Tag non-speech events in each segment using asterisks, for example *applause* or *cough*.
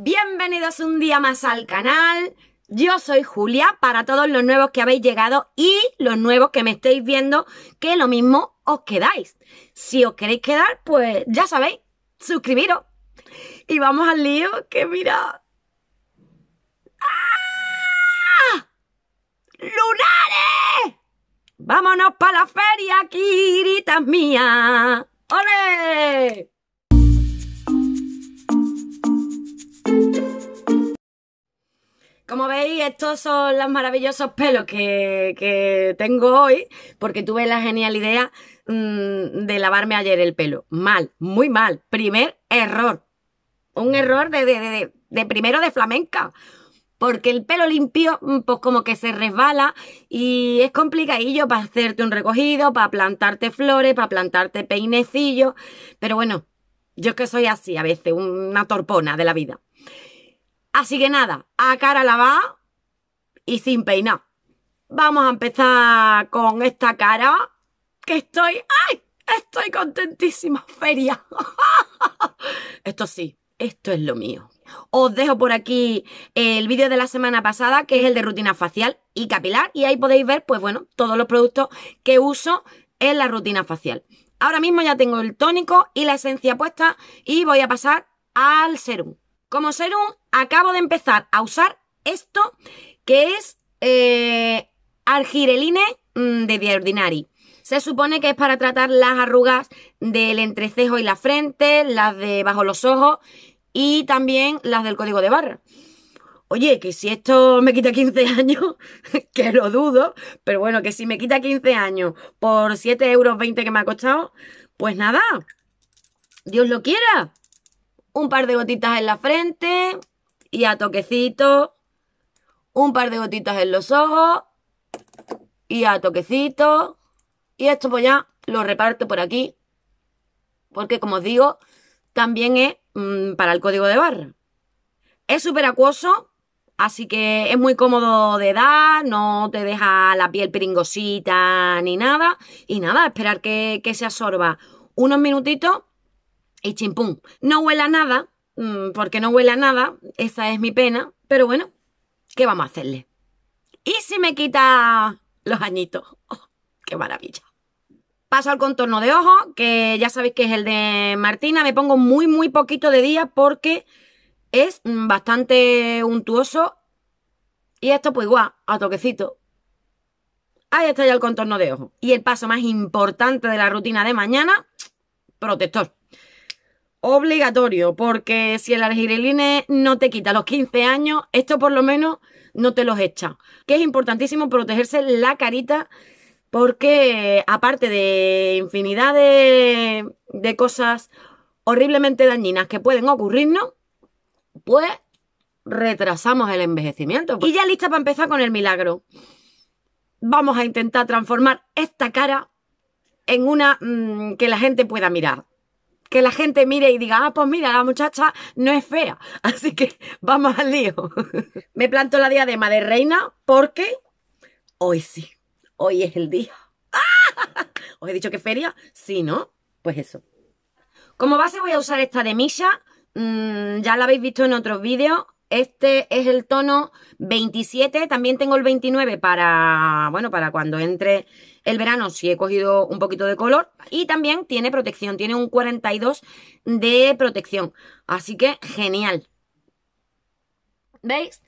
Bienvenidos un día más al canal. Yo soy Julia, para todos los nuevos que habéis llegado y los nuevos que me estáis viendo, que lo mismo os quedáis. Si os queréis quedar, pues ya sabéis, suscribiros. Y vamos al lío, que mira... ¡Ah! ¡Lunares! ¡Vámonos para la feria, queridas mías! ¡Ole! Como veis, estos son los maravillosos pelos que, que tengo hoy, porque tuve la genial idea mm, de lavarme ayer el pelo. Mal, muy mal. Primer error. Un error de, de, de, de primero de flamenca. Porque el pelo limpio, mm, pues como que se resbala y es complicadillo para hacerte un recogido, para plantarte flores, para plantarte peinecillos. Pero bueno, yo es que soy así a veces, una torpona de la vida. Así que nada, a cara lavada y sin peinar. Vamos a empezar con esta cara que estoy... ¡Ay! Estoy contentísima, *laughs* feria. Esto sí, esto es lo mío. Os dejo por aquí el vídeo de la semana pasada, que es el de rutina facial y capilar, y ahí podéis ver, pues bueno, todos los productos que uso en la rutina facial. Ahora mismo ya tengo el tónico y la esencia puesta y voy a pasar al serum como serum, acabo de empezar a usar esto, que es eh, Argireline mm, de The Ordinary. Se supone que es para tratar las arrugas del entrecejo y la frente, las de bajo los ojos y también las del código de barra. Oye, que si esto me quita 15 años, *laughs* que lo dudo, pero bueno, que si me quita 15 años por 7,20 euros que me ha costado, pues nada, Dios lo quiera un par de gotitas en la frente y a toquecito, un par de gotitas en los ojos y a toquecito. Y esto pues ya lo reparto por aquí, porque como os digo, también es mm, para el código de barra. Es súper acuoso, así que es muy cómodo de dar, no te deja la piel pringosita ni nada. Y nada, esperar que, que se absorba unos minutitos y chimpum. No huela nada, mm, porque no huela nada, esa es mi pena, pero bueno, ¿qué vamos a hacerle? ¿Y si me quita los añitos? *laughs* Oh, ¡Qué maravilla! Paso al contorno de ojo, que ya sabéis que es el de Martina. Me pongo muy, muy poquito de día porque es mm, bastante untuoso. Y esto, pues igual, a toquecito. Ahí está ya el contorno de ojo. Y el paso más importante de la rutina de mañana, protector obligatorio, porque si el argireline no te quita los 15 años, esto por lo menos no te los echa. Que es importantísimo protegerse la carita, porque aparte de infinidad de, cosas horriblemente dañinas que pueden ocurrirnos, pues retrasamos el envejecimiento. Y ya lista para empezar con el milagro. Vamos a intentar transformar esta cara en una mm, que la gente pueda mirar que la gente mire y diga, ah, pues mira, la muchacha no es fea. *laughs* Así que vamos al lío. *laughs* Me planto la diadema de reina porque hoy sí, hoy es el día. *laughs* ¿Os he dicho que feria? Sí, ¿no? Pues eso. Como base voy a usar esta de Misha. Mm, ya la habéis visto en otros vídeos. Este es el tono 27, también tengo el 29 para, bueno, para cuando entre el verano si he cogido un poquito de color y también tiene protección, tiene un 42 de protección, así que genial. ¿Veis?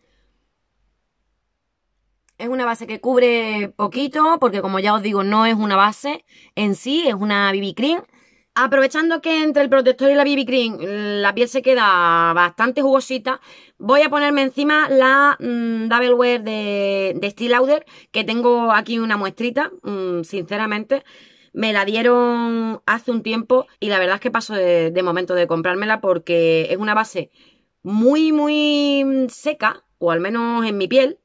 Es una base que cubre poquito porque como ya os digo no es una base en sí, es una BB Cream Aprovechando que entre el protector y la BB Cream la piel se queda bastante jugosita, voy a ponerme encima la mm, Double Wear de, de Steel Lauder, que tengo aquí una muestrita, mm, sinceramente. Me la dieron hace un tiempo y la verdad es que paso de, momento de comprármela porque es una base muy, muy mm, seca, o al menos en mi piel,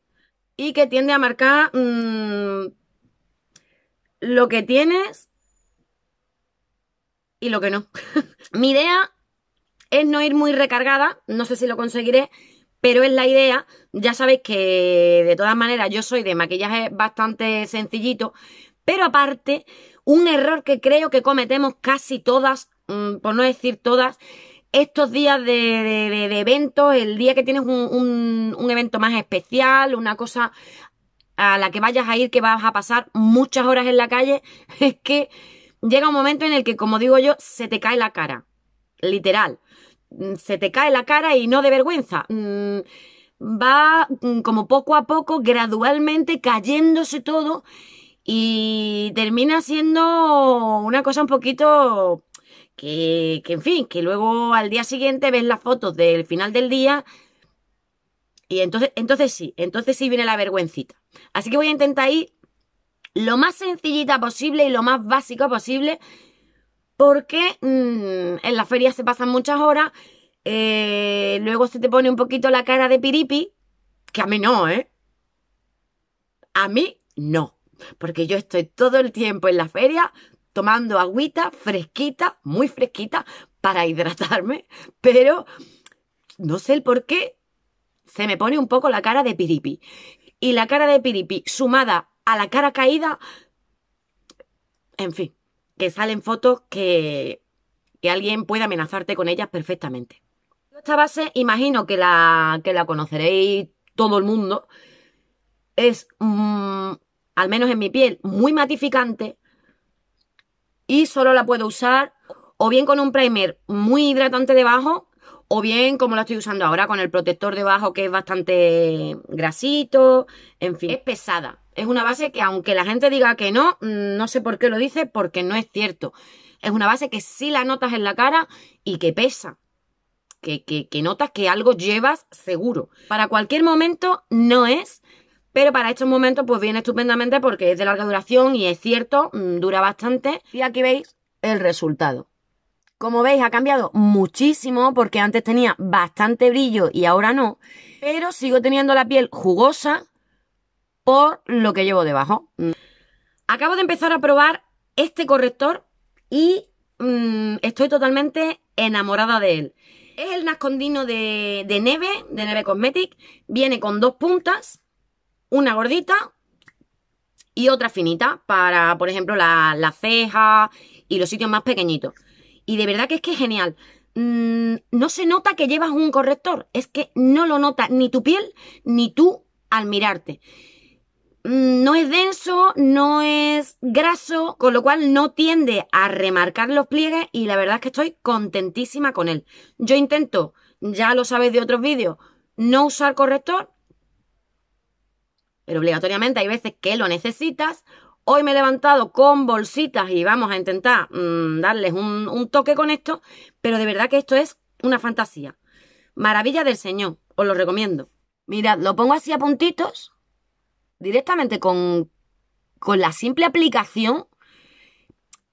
y que tiende a marcar lo que tienes lo que no. *laughs* Mi idea es no ir muy recargada, no sé si lo conseguiré, pero es la idea. Ya sabéis que de todas maneras yo soy de maquillaje bastante sencillito, pero aparte, un error que creo que cometemos casi todas, mm, por no decir todas, estos días de, eventos, el día que tienes un evento más especial, una cosa a la que vayas a ir, que vas a pasar muchas horas en la calle, *laughs* es que llega un momento en el que, como digo yo, se te cae la cara. Literal. Mm, se te cae la cara y no de vergüenza. Mm, va mm, como poco a poco, gradualmente cayéndose todo y termina siendo una cosa un poquito que, en fin, que luego al día siguiente ves las fotos del final del día y entonces, entonces sí, entonces sí viene la vergüencita. Así que voy a intentar ir lo más sencillita posible y lo más básico posible, porque mm, en la feria se pasan muchas horas, eh, luego se te pone un poquito la cara de piripi, que a mí no, ¿eh? A mí no, porque yo estoy todo el tiempo en la feria tomando agüita fresquita, muy fresquita, para hidratarme, *laughs* pero no sé el por qué se me pone un poco la cara de piripi. Y la cara de piripi sumada a la cara caída. En fin, que salen fotos que, que alguien puede amenazarte con ellas perfectamente. Esta base, imagino que la, que la conoceréis todo el mundo. Es, mm, al menos en mi piel, muy matificante y solo la puedo usar o bien con un primer muy hidratante debajo o bien como la estoy usando ahora con el protector debajo que es bastante grasito, en fin, es pesada. Es una base que aunque la gente diga que no, mm, no sé por qué lo dice, porque no es cierto. Es una base que sí la notas en la cara y que pesa. Que, que notas que algo llevas seguro. Para cualquier momento no es, pero para estos momentos pues viene estupendamente porque es de larga duración y es cierto, mm, dura bastante. Y aquí veis el resultado. Como veis, ha cambiado muchísimo porque antes tenía bastante brillo y ahora no. Pero sigo teniendo la piel jugosa, por lo que llevo debajo. Mm. Acabo de empezar a probar este corrector y mm, estoy totalmente enamorada de él. Es el nascondino de, Neve, de Neve Cosmetic. Viene con dos puntas, una gordita y otra finita para, por ejemplo, la, ceja y los sitios más pequeñitos. Y de verdad que es que genial. Mm, no se nota que llevas un corrector, es que no lo nota ni tu piel ni tú al mirarte. Mm, no es denso, no es graso, con lo cual no tiende a remarcar los pliegues y la verdad es que estoy contentísima con él. Yo intento, ya lo sabéis de otros vídeos, no usar corrector, pero obligatoriamente hay veces que lo necesitas. Hoy me he levantado con bolsitas y vamos a intentar mm, darles un toque con esto, pero de verdad que esto es una fantasía. Maravilla del Señor, os lo recomiendo. Mirad, lo pongo así a puntitos directamente con, con la simple aplicación,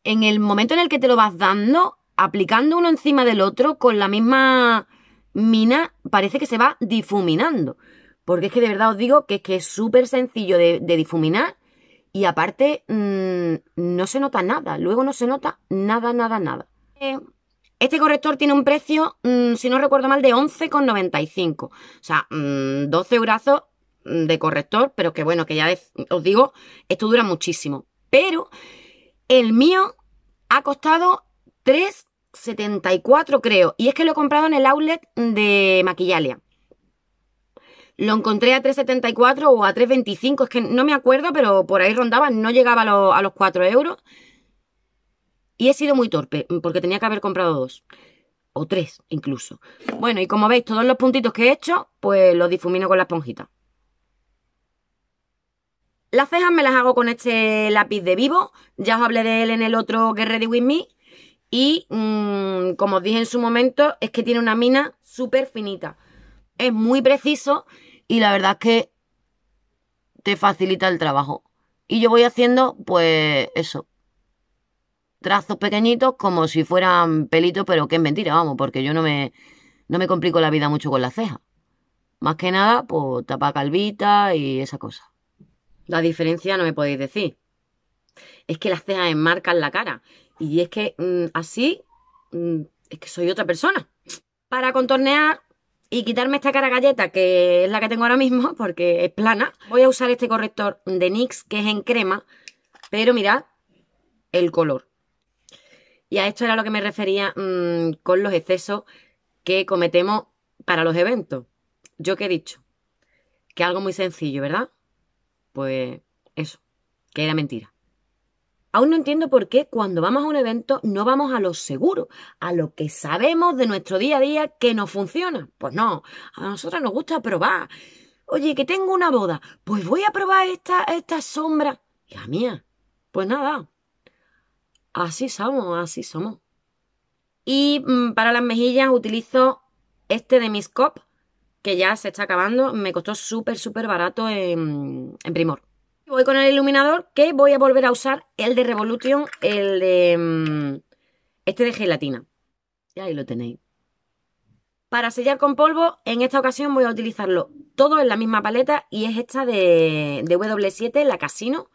en el momento en el que te lo vas dando, aplicando uno encima del otro, con la misma mina, parece que se va difuminando. Porque es que de verdad os digo que es que es súper sencillo de, difuminar y aparte mm, no se nota nada. Luego no se nota nada, nada, nada. Eh, este corrector tiene un precio, mm, si no recuerdo mal, de 11,95. O sea, 12 mm, eurazos de corrector, pero que bueno, que ya os digo, esto dura muchísimo. Pero el mío ha costado 3,74 creo, y es que lo he comprado en el outlet de Maquillalia. Lo encontré a 3,74 o a 3,25, es que no me acuerdo, pero por ahí rondaba, no llegaba a, los 4 euros. Y he sido muy torpe, porque tenía que haber comprado dos o tres incluso. Bueno, y como veis, todos los puntitos que he hecho, pues los difumino con la esponjita. Las cejas me las hago con este lápiz de vivo, ya os hablé de él en el otro que Ready With Me. Y mm, como os dije en su momento, es que tiene una mina súper finita. Es muy preciso y la verdad es que te facilita el trabajo. Y yo voy haciendo, pues, eso. Trazos pequeñitos como si fueran pelitos, pero que es mentira, vamos, porque yo no me, no me complico la vida mucho con las cejas. Más que nada, pues tapa calvita y esa cosa. La diferencia no me podéis decir. Es que las cejas enmarcan la cara. Y es que mm, así mm, es que soy otra persona. Para contornear y quitarme esta cara galleta que es la que tengo ahora mismo *laughs* porque es plana, voy a usar este corrector de NYX que es en crema. Pero mirad el color. Y a esto era lo que me refería mm, con los excesos que cometemos para los eventos. Yo que he dicho, que algo muy sencillo, ¿verdad? Pues eso, que era mentira. Aún no entiendo por qué cuando vamos a un evento no vamos a lo seguro, a lo que sabemos de nuestro día a día que nos funciona. Pues no, a nosotras nos gusta probar. Oye, que tengo una boda, pues voy a probar esta, esta sombra. La mía. Pues nada. Así somos, así somos. Y mm, para las mejillas utilizo este de Miss Cop, que ya se está acabando, me costó súper, súper barato en, en Primor. Voy con el iluminador que voy a volver a usar el de Revolution, el de... Mm, este de gelatina. Y ahí lo tenéis. Para sellar con polvo, en esta ocasión voy a utilizarlo todo en la misma paleta y es esta de, de W7, la Casino.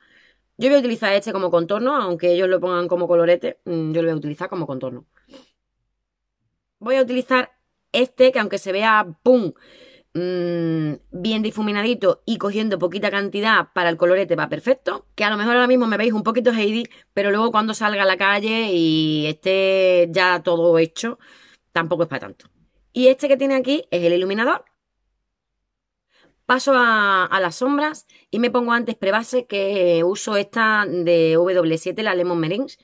Yo voy a utilizar este como contorno, aunque ellos lo pongan como colorete, mm, yo lo voy a utilizar como contorno. Voy a utilizar este, que aunque se vea, ¡pum! Mm, bien difuminadito y cogiendo poquita cantidad para el colorete va perfecto. Que a lo mejor ahora mismo me veis un poquito Heidi, pero luego cuando salga a la calle y esté ya todo hecho, tampoco es para tanto. Y este que tiene aquí es el iluminador. Paso a, las sombras y me pongo antes prebase que uso esta de W7, la Lemon Merins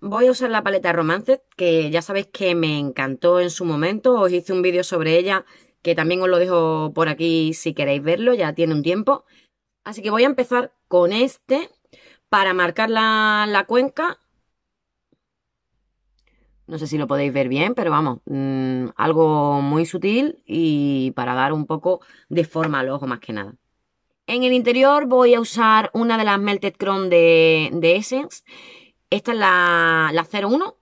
Voy a usar la paleta romance, que ya sabéis que me encantó en su momento. Os hice un vídeo sobre ella, que también os lo dejo por aquí si queréis verlo, ya tiene un tiempo. Así que voy a empezar con este para marcar la, cuenca. No sé si lo podéis ver bien, pero vamos, mm, algo muy sutil y para dar un poco de forma al ojo más que nada. En el interior voy a usar una de las Melted Chrome de Essence esta es la, 01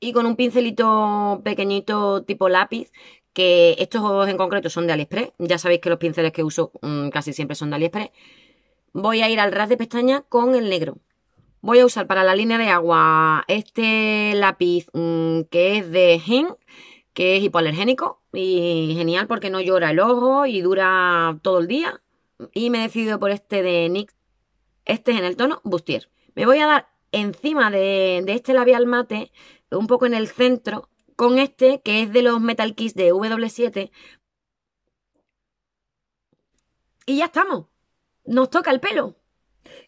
y con un pincelito pequeñito tipo lápiz que estos en concreto son de Aliexpress. Ya sabéis que los pinceles que uso mm, casi siempre son de Aliexpress. Voy a ir al ras de pestaña con el negro. Voy a usar para la línea de agua este lápiz mm, que es de Gen, que es hipoalergénico y genial porque no llora el ojo y dura todo el día. Y me he decidido por este de NYX. Este es en el tono Bustier. Me voy a dar encima de, este labial mate, un poco en el centro, con este que es de los Metal Kiss de W7. Y ya estamos. Nos toca el pelo.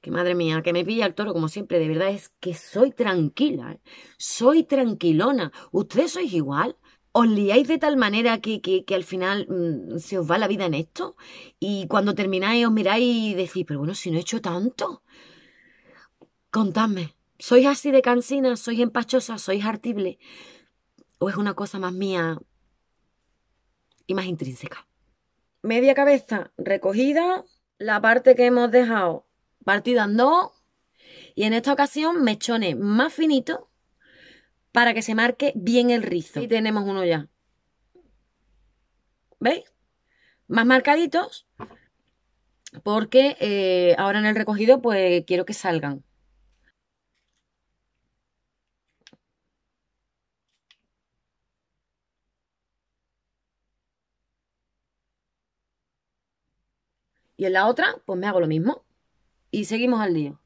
Que madre mía, que me pilla el toro como siempre. De verdad es que soy tranquila. ¿eh? Soy tranquilona. Ustedes sois igual. ¿Os liáis de tal manera que, que, al final mm, se os va la vida en esto? Y cuando termináis os miráis y decís, pero bueno, si no he hecho tanto. Contadme, ¿sois así de cansina? ¿Sois empachosa? ¿Sois hartible? ¿O es una cosa más mía y más intrínseca? Media cabeza recogida, la parte que hemos dejado partida en dos, y en esta ocasión mechones más finitos para que se marque bien el rizo. Y tenemos uno ya. ¿Veis? Más marcaditos, porque eh, ahora en el recogido pues quiero que salgan. Y en la otra, pues me hago lo mismo. Y seguimos al lío.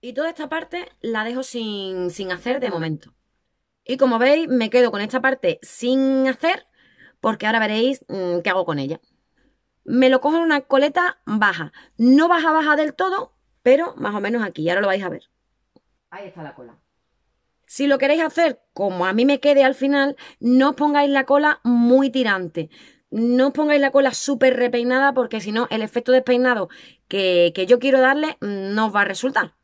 Y toda esta parte la dejo sin, sin hacer de momento. Y como veis, me quedo con esta parte sin hacer, porque ahora veréis mm, qué hago con ella. Me lo cojo en una coleta baja. No baja, baja del todo, pero más o menos aquí. Ahora lo vais a ver. Ahí está la cola. Si lo queréis hacer como a mí me quede al final, no os pongáis la cola muy tirante no pongáis la cola súper repeinada porque si no el efecto despeinado que, yo quiero darle mm, no os va a resultar.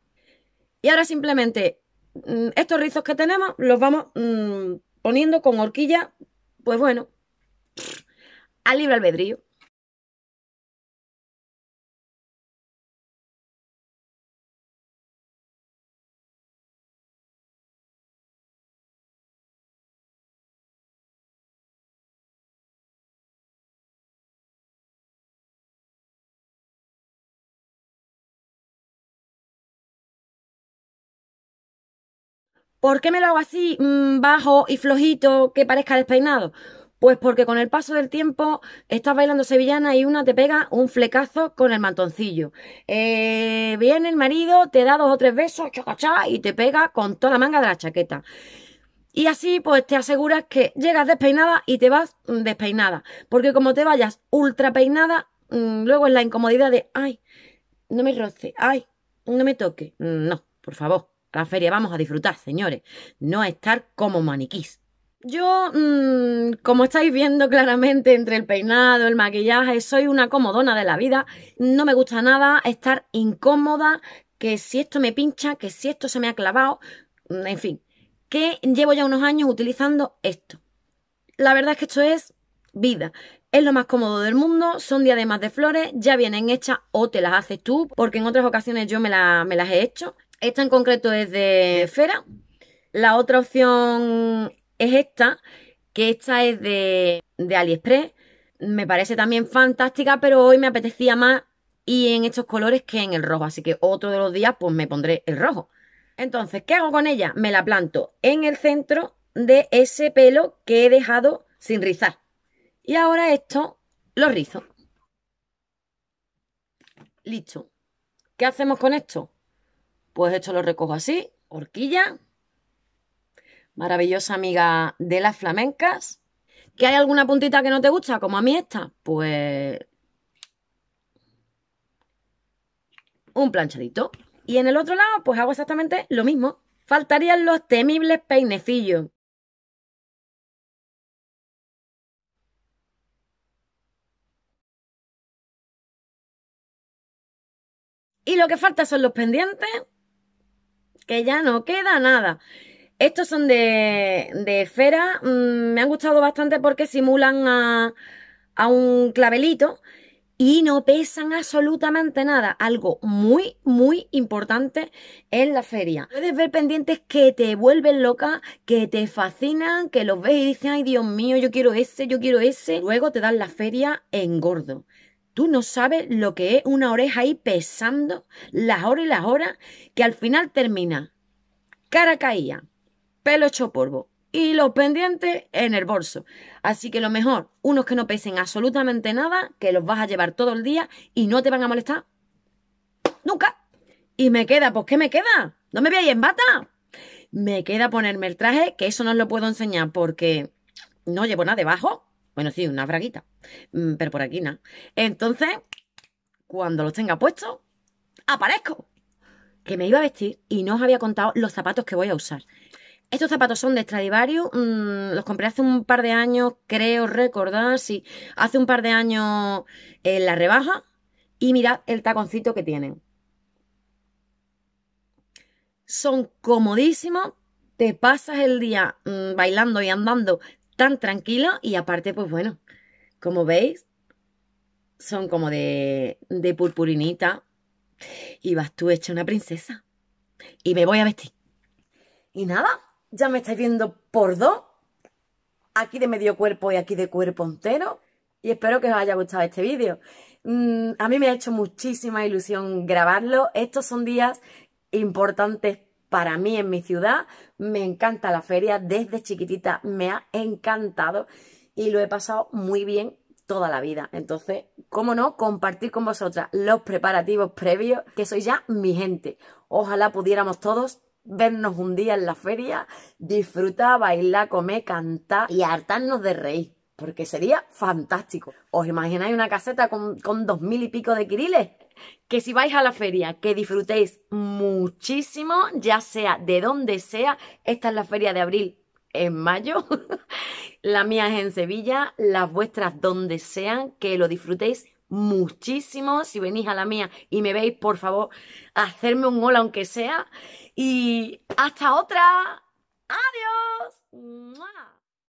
Y ahora simplemente mm, estos rizos que tenemos los vamos mm, poniendo con horquilla, pues bueno, al libre albedrío. ¿Por qué me lo hago así, mm, bajo y flojito, que parezca despeinado? Pues porque con el paso del tiempo estás bailando sevillana y una te pega un flecazo con el mantoncillo. Eh, viene el marido, te da dos o tres besos, chocachá, y te pega con toda la manga de la chaqueta. Y así pues te aseguras que llegas despeinada y te vas mm, despeinada. Porque como te vayas ultra peinada, mm, luego es la incomodidad de, ay, no me roce, ay, no me toque. No, por favor la feria vamos a disfrutar, señores, no estar como maniquís. Yo, mm, como estáis viendo claramente entre el peinado, el maquillaje, soy una comodona de la vida. No me gusta nada estar incómoda, que si esto me pincha, que si esto se me ha clavado, mm, en fin, que llevo ya unos años utilizando esto. La verdad es que esto es vida. Es lo más cómodo del mundo, son diademas de flores, ya vienen hechas o te las haces tú, porque en otras ocasiones yo me las he hecho. Esta en concreto es de Fera. La otra opción es esta, que esta es de, AliExpress. Me parece también fantástica, pero hoy me apetecía más y en estos colores que en el rojo. Así que otro de los días pues me pondré el rojo. Entonces, ¿qué hago con ella? Me la planto en el centro de ese pelo que he dejado sin rizar. Y ahora esto lo rizo. Listo. ¿Qué hacemos con esto? Pues esto lo recojo así, horquilla. Maravillosa amiga de las flamencas. ¿Que hay alguna puntita que no te gusta, como a mí esta? Pues un planchadito. Y en el otro lado, pues hago exactamente lo mismo. Faltarían los temibles peinecillos. Y lo que falta son los pendientes que ya no queda nada. Estos son de, de esfera, mm, me han gustado bastante porque simulan a, a un clavelito y no pesan absolutamente nada. Algo muy, muy importante en la feria. Puedes ver pendientes que te vuelven loca, que te fascinan, que los ves y dices, ay Dios mío, yo quiero ese, yo quiero ese. Luego te dan la feria en gordo. Tú no sabes lo que es una oreja ahí pesando las horas y las horas que al final termina cara caía, pelo hecho polvo y los pendientes en el bolso. Así que lo mejor, unos que no pesen absolutamente nada, que los vas a llevar todo el día y no te van a molestar. Nunca. Y me queda, pues ¿qué me queda? No me ahí en bata. Me queda ponerme el traje, que eso no os lo puedo enseñar porque no llevo nada debajo. Bueno, sí, una braguita, mm, pero por aquí nada. Entonces, cuando los tenga puestos, aparezco. Que me iba a vestir y no os había contado los zapatos que voy a usar. Estos zapatos son de Stradivarius, mm, los compré hace un par de años, creo recordar, sí, hace un par de años en la rebaja. Y mirad el taconcito que tienen. Son comodísimos, te pasas el día mm, bailando y andando tan tranquilo y aparte, pues bueno, como veis, son como de, de purpurinita y vas tú hecha una princesa. Y me voy a vestir. Y nada, ya me estáis viendo por dos, aquí de medio cuerpo y aquí de cuerpo entero. Y espero que os haya gustado este vídeo. Mm, a mí me ha hecho muchísima ilusión grabarlo. Estos son días importantes para mí en mi ciudad. Me encanta la feria, desde chiquitita me ha encantado y lo he pasado muy bien toda la vida. Entonces, cómo no, compartir con vosotras los preparativos previos, que soy ya mi gente. Ojalá pudiéramos todos vernos un día en la feria, disfrutar, bailar, comer, cantar y hartarnos de reír, porque sería fantástico. ¿Os imagináis una caseta con, con dos mil y pico de quiriles? que si vais a la feria, que disfrutéis muchísimo, ya sea de donde sea. Esta es la feria de abril en mayo, *laughs* la mía es en Sevilla, las vuestras donde sean, que lo disfrutéis muchísimo. Si venís a la mía y me veis, por favor, hacerme un hola aunque sea. Y hasta otra. Adiós.